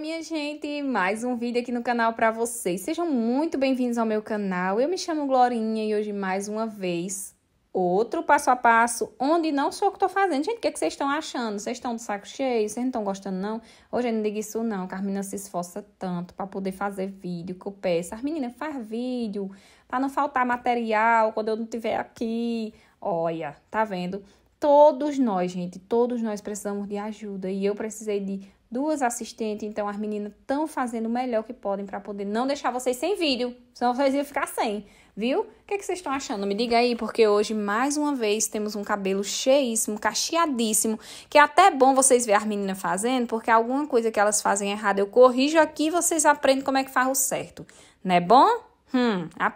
Oi minha gente, mais um vídeo aqui no canal para vocês. Sejam muito bem-vindos ao meu canal. Eu me chamo Glorinha e hoje mais uma vez outro passo a passo onde não sou eu que estou fazendo. Gente, o é que, vocês estão achando? Vocês estão de saco cheio? Vocês não estão gostando não? Hoje eu não digo isso não. Carmina se esforça tanto para poder fazer vídeo que eu peço. As meninas faz vídeo para não faltar material quando eu não estiver aqui. Olha, tá vendo? Todos nós, gente, todos nós precisamos de ajuda e eu precisei de duas assistentes, então as meninas estão fazendo o melhor que podem para poder não deixar vocês sem vídeo, senão vocês iam ficar sem, viu? O que, é que vocês estão achando? Me diga aí, porque hoje, mais uma vez, temos um cabelo cheíssimo, cacheadíssimo, que é até bom vocês ver as meninas fazendo, porque alguma coisa que elas fazem errada eu corrijo aqui e vocês aprendem como é que faz o certo, não é bom? Hum, ah,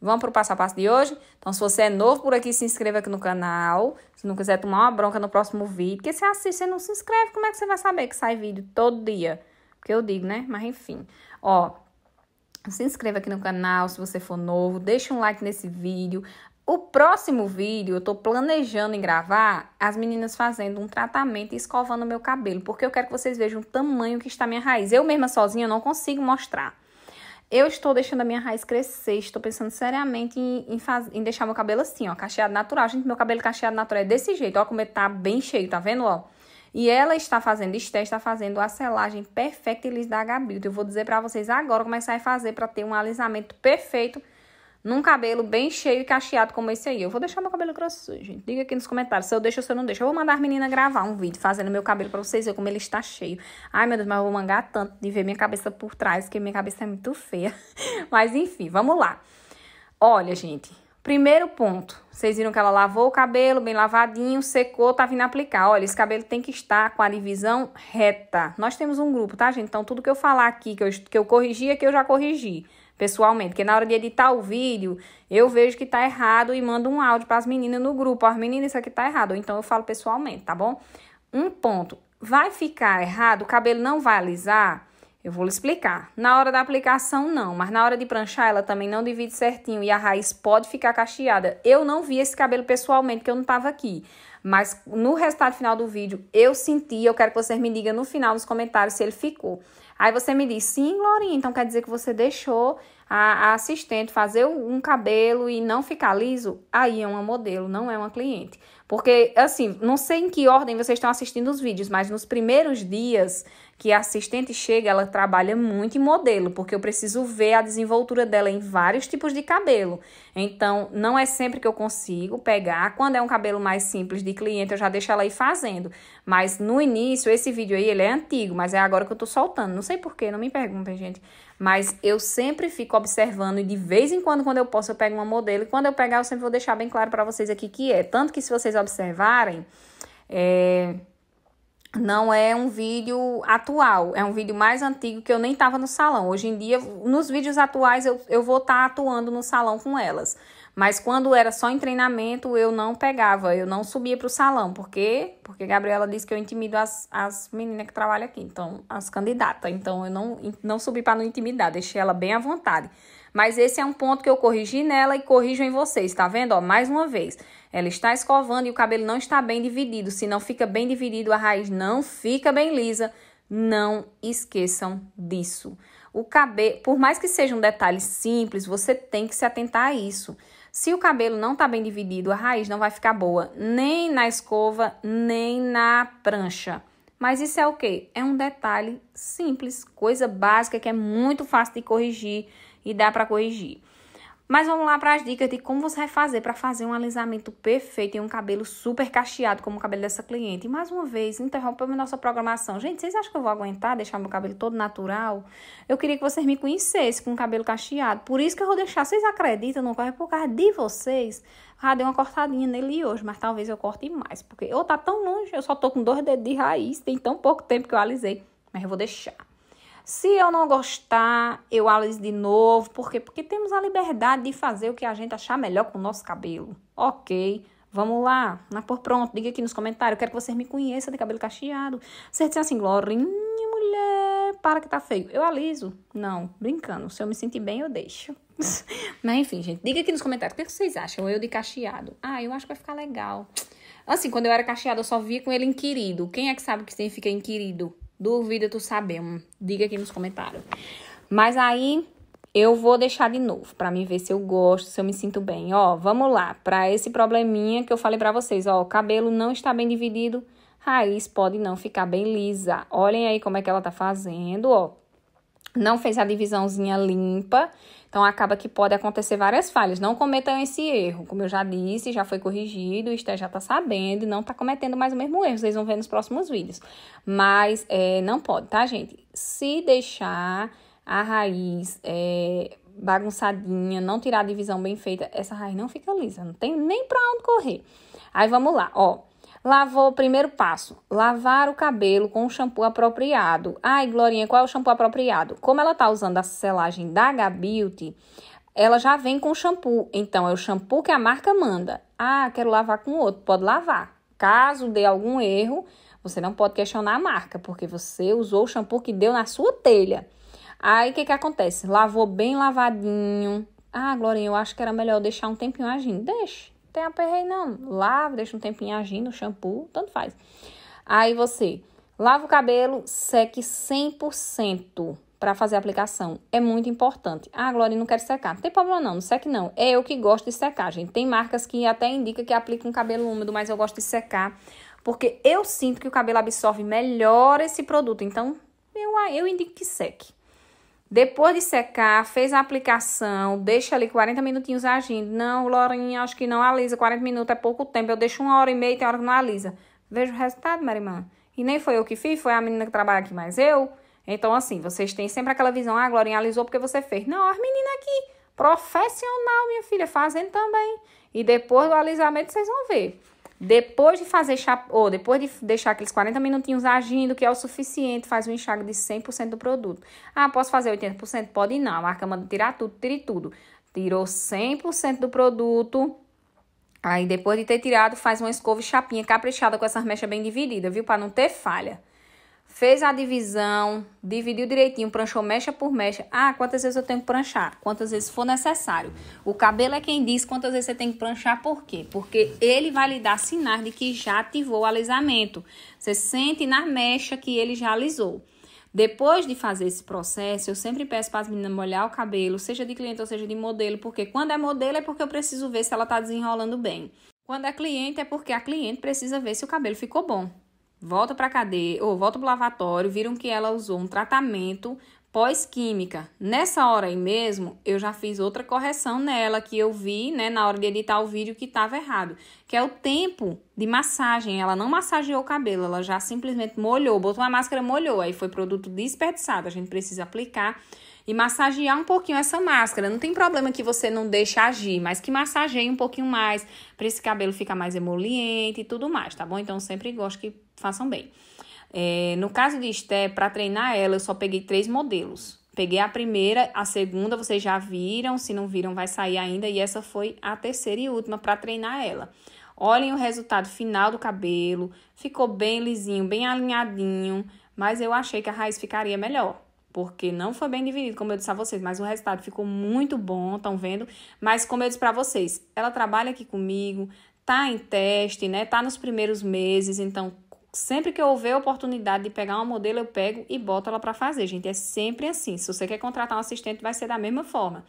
Vamos para o passo a passo de hoje? Então, se você é novo por aqui, se inscreva aqui no canal. Se não quiser tomar uma bronca no próximo vídeo, porque se assiste e não se inscreve, como é que você vai saber que sai vídeo todo dia? Porque eu digo, né? Mas enfim, ó, se inscreva aqui no canal se você for novo, deixa um like nesse vídeo. O próximo vídeo eu tô planejando em gravar as meninas fazendo um tratamento e escovando meu cabelo, porque eu quero que vocês vejam o tamanho que está minha raiz. Eu mesma sozinha não consigo mostrar. Eu estou deixando a minha raiz crescer, estou pensando seriamente em, em, faz, em deixar meu cabelo assim, ó, cacheado natural. Gente, meu cabelo cacheado natural é desse jeito, ó, como ele tá bem cheio, tá vendo, ó? E ela está fazendo esté, está fazendo a selagem perfeita e lisa da Gabi. Eu vou dizer para vocês agora como é que vai fazer para ter um alisamento perfeito num cabelo bem cheio e cacheado como esse aí. Eu vou deixar meu cabelo grosso, gente. Diga aqui nos comentários se eu deixo ou se eu não deixo. Eu vou mandar a menina gravar um vídeo fazendo meu cabelo pra vocês verem como ele está cheio. Ai, meu Deus, mas eu vou mangar tanto de ver minha cabeça por trás, que minha cabeça é muito feia. mas enfim, vamos lá. Olha, gente, Primeiro ponto, vocês viram que ela lavou o cabelo, bem lavadinho, secou, tá vindo aplicar. Olha, esse cabelo tem que estar com a divisão reta. Nós temos um grupo, tá, gente? Então, tudo que eu falar aqui, que eu, que eu corrigi, é que eu já corrigi pessoalmente, porque na hora de editar o vídeo, eu vejo que tá errado e mando um áudio para as meninas no grupo, as meninas isso aqui tá errado, ou então eu falo pessoalmente, tá bom? Um ponto, vai ficar errado, o cabelo não vai alisar? Eu vou lhe explicar. Na hora da aplicação, não, mas na hora de pranchar, ela também não divide certinho e a raiz pode ficar cacheada. Eu não vi esse cabelo pessoalmente, que eu não estava aqui. Mas no resultado final do vídeo, eu senti, eu quero que vocês me digam no final, nos comentários, se ele ficou. Aí você me diz, sim, Glorinha, então quer dizer que você deixou a, a assistente fazer um cabelo e não ficar liso, aí é uma modelo, não é uma cliente. Porque, assim, não sei em que ordem vocês estão assistindo os vídeos, mas nos primeiros dias que a assistente chega, ela trabalha muito em modelo, porque eu preciso ver a desenvoltura dela em vários tipos de cabelo. Então, não é sempre que eu consigo pegar. Quando é um cabelo mais simples de cliente, eu já deixo ela ir fazendo. Mas no início, esse vídeo aí, ele é antigo, mas é agora que eu tô soltando. Não sei porquê, não me perguntem, gente. Mas eu sempre fico fico observando e de vez em quando, quando eu posso, eu pego uma modelo. E quando eu pegar, eu sempre vou deixar bem claro para vocês aqui que é. Tanto que se vocês observarem, é, não é um vídeo atual, é um vídeo mais antigo que eu nem estava no salão. Hoje em dia, nos vídeos atuais, eu, eu vou estar tá atuando no salão com elas. Mas quando era só em treinamento, eu não pegava, eu não subia para o salão. Por quê? Porque a Gabriela disse que eu intimido as, as meninas que trabalham aqui, então, as candidatas. Então, eu não, não subi para não intimidar, deixei ela bem à vontade. Mas esse é um ponto que eu corrigi nela e corrijo em vocês, tá vendo? Ó, mais uma vez. Ela está escovando e o cabelo não está bem dividido. Se não fica bem dividido, a raiz não fica bem lisa. Não esqueçam disso. O cabelo, por mais que seja um detalhe simples, você tem que se atentar a isso. Se o cabelo não está bem dividido, a raiz não vai ficar boa nem na escova, nem na prancha. Mas isso é o quê? É um detalhe simples, coisa básica que é muito fácil de corrigir e dá para corrigir. Mas vamos lá para as dicas de como você vai fazer para fazer um alisamento perfeito em um cabelo super cacheado, como o cabelo dessa cliente. E mais uma vez, interrompemos nossa programação. Gente, vocês acham que eu vou aguentar deixar meu cabelo todo natural? Eu queria que vocês me conhecessem com o cabelo cacheado. Por isso que eu vou deixar. Vocês acreditam, não corre por causa de vocês? Ah, dei uma cortadinha nele hoje, mas talvez eu corte mais. Porque ou tá tão longe, eu só tô com dois dedos de raiz, tem tão pouco tempo que eu alisei. Mas eu vou deixar. Se eu não gostar, eu aliso de novo. Por quê? Porque temos a liberdade de fazer o que a gente achar melhor com o nosso cabelo. Ok. Vamos lá, na por pronto, diga aqui nos comentários. Eu quero que vocês me conheçam de cabelo cacheado. Certinho assim, Glorinha para que tá feio. Eu aliso. Não, brincando. Se eu me sentir bem, eu deixo. Mas enfim, gente, diga aqui nos comentários o é que vocês acham. Eu de cacheado. Ah, eu acho que vai ficar legal. Assim, quando eu era cacheada, eu só via com ele inquirido. Quem é que sabe que que significa inquirido? Duvida tu saber. Hum, diga aqui nos comentários. Mas aí, eu vou deixar de novo para mim ver se eu gosto, se eu me sinto bem. Ó, vamos lá, para esse probleminha que eu falei para vocês, ó, o cabelo não está bem dividido, raiz pode não ficar bem lisa. Olhem aí como é que ela tá fazendo, ó. Não fez a divisãozinha limpa, então acaba que pode acontecer várias falhas. Não cometam esse erro, como eu já disse, já foi corrigido, o Esté já tá sabendo e não tá cometendo mais o mesmo erro. Vocês vão ver nos próximos vídeos. Mas é, não pode, tá, gente? Se deixar a raiz é, bagunçadinha, não tirar a divisão bem feita, essa raiz não fica lisa, não tem nem pra onde correr. Aí vamos lá, ó. Lavou, primeiro passo, lavar o cabelo com o shampoo apropriado. Ai, Glorinha, qual é o shampoo apropriado? Como ela tá usando a selagem da Gabilti, ela já vem com shampoo. Então, é o shampoo que a marca manda. Ah, quero lavar com outro. Pode lavar. Caso dê algum erro, você não pode questionar a marca, porque você usou o shampoo que deu na sua telha. Aí, o que que acontece? Lavou bem lavadinho. Ah, Glorinha, eu acho que era melhor deixar um tempinho agindo. Deixe tem aperreio não. Lava, deixa um tempinho agindo, shampoo, tanto faz. Aí você lava o cabelo, seque 100% para fazer a aplicação. É muito importante. Ah, Glória, não quero secar. Não tem problema não, não seque não. É eu que gosto de secar, gente. Tem marcas que até indica que aplicam um cabelo úmido, mas eu gosto de secar. Porque eu sinto que o cabelo absorve melhor esse produto. Então, eu, eu indico que seque. Depois de secar, fez a aplicação, deixa ali 40 minutinhos agindo. Não, Lorinha, acho que não alisa. 40 minutos é pouco tempo. Eu deixo uma hora e meia e tem hora que não alisa. Veja o resultado, Marimã. E nem foi eu que fiz, foi a menina que trabalha aqui, mas eu. Então, assim, vocês têm sempre aquela visão, ah, Glorinha alisou porque você fez. Não, as meninas aqui, profissional, minha filha, fazendo também. E depois do alisamento vocês vão ver. Depois de fazer ou depois de deixar aqueles 40 minutinhos agindo, que é o suficiente, faz um enxágue de 100% do produto. Ah, posso fazer 80%? Pode não. A marca manda tirar tudo, tire tudo. Tirou 100% do produto. Aí depois de ter tirado, faz uma escova e chapinha caprichada com essas mechas bem divididas, viu? Para não ter falha fez a divisão, dividiu direitinho, pranchou mecha por mecha. Ah, quantas vezes eu tenho que pranchar? Quantas vezes for necessário. O cabelo é quem diz quantas vezes você tem que pranchar, por quê? Porque ele vai lhe dar sinais de que já ativou o alisamento. Você sente na mecha que ele já alisou. Depois de fazer esse processo, eu sempre peço para as meninas molhar o cabelo, seja de cliente ou seja de modelo, porque quando é modelo é porque eu preciso ver se ela está desenrolando bem. Quando é cliente é porque a cliente precisa ver se o cabelo ficou bom volta para cadeia, ou volta pro lavatório, viram que ela usou um tratamento pós-química. Nessa hora aí mesmo, eu já fiz outra correção nela que eu vi, né, na hora de editar o vídeo que estava errado, que é o tempo de massagem. Ela não massageou o cabelo, ela já simplesmente molhou, botou uma máscara, molhou, aí foi produto desperdiçado. A gente precisa aplicar e massagear um pouquinho essa máscara. Não tem problema que você não deixe agir, mas que massageie um pouquinho mais para esse cabelo ficar mais emoliente e tudo mais, tá bom? Então sempre gosto que façam bem. É, no caso de Esté, para treinar ela, eu só peguei três modelos. Peguei a primeira, a segunda vocês já viram, se não viram vai sair ainda, e essa foi a terceira e última para treinar ela. Olhem o resultado final do cabelo, ficou bem lisinho, bem alinhadinho, mas eu achei que a raiz ficaria melhor, porque não foi bem dividido, como eu disse a vocês, mas o resultado ficou muito bom, estão vendo? Mas como eu disse para vocês, ela trabalha aqui comigo, tá em teste, né? Tá nos primeiros meses, então sempre que eu houver oportunidade de pegar uma modelo, eu pego e boto ela para fazer, gente. É sempre assim. Se você quer contratar um assistente, vai ser da mesma forma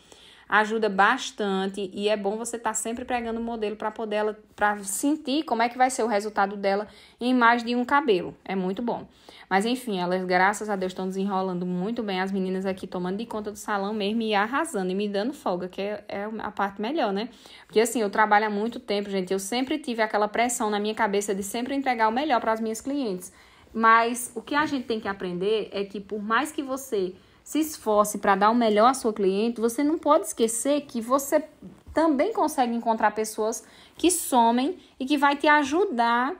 ajuda bastante e é bom você estar tá sempre pregando o modelo para poder ela para sentir como é que vai ser o resultado dela em mais de um cabelo. É muito bom. Mas enfim, elas graças a Deus estão desenrolando muito bem as meninas aqui tomando de conta do salão mesmo e arrasando e me dando folga, que é, é a parte melhor, né? Porque assim, eu trabalho há muito tempo, gente, eu sempre tive aquela pressão na minha cabeça de sempre entregar o melhor para as minhas clientes. Mas o que a gente tem que aprender é que por mais que você se esforce para dar o melhor à sua cliente, você não pode esquecer que você também consegue encontrar pessoas que somem e que vai te ajudar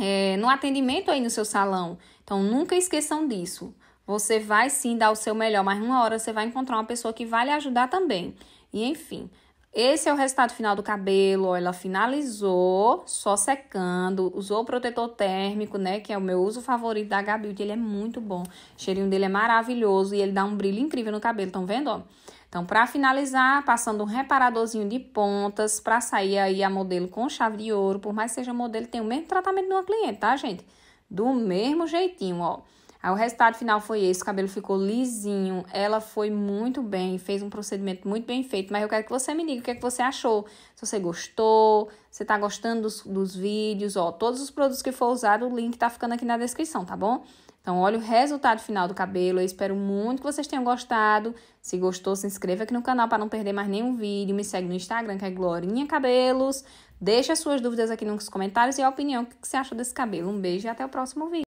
é, no atendimento aí no seu salão. Então, nunca esqueçam disso. Você vai sim dar o seu melhor, mas uma hora você vai encontrar uma pessoa que vai lhe ajudar também. E enfim, esse é o resultado final do cabelo, ó, ela finalizou só secando, usou o protetor térmico, né, que é o meu uso favorito da que ele é muito bom. O cheirinho dele é maravilhoso e ele dá um brilho incrível no cabelo, estão vendo, ó? Então, para finalizar, passando um reparadorzinho de pontas para sair aí a modelo com chave de ouro, por mais que seja modelo, tem o mesmo tratamento de uma cliente, tá, gente? Do mesmo jeitinho, ó. Aí o resultado final foi esse, o cabelo ficou lisinho, ela foi muito bem, fez um procedimento muito bem feito, mas eu quero que você me diga o que, é que você achou, se você gostou, se tá gostando dos, dos vídeos, ó, todos os produtos que for usado, o link tá ficando aqui na descrição, tá bom? Então, olha o resultado final do cabelo. Eu espero muito que vocês tenham gostado. Se gostou, se inscreva aqui no canal para não perder mais nenhum vídeo. Me segue no Instagram, que é Glorinha Cabelos. as suas dúvidas aqui nos comentários e a opinião o que você achou desse cabelo. Um beijo e até o próximo vídeo.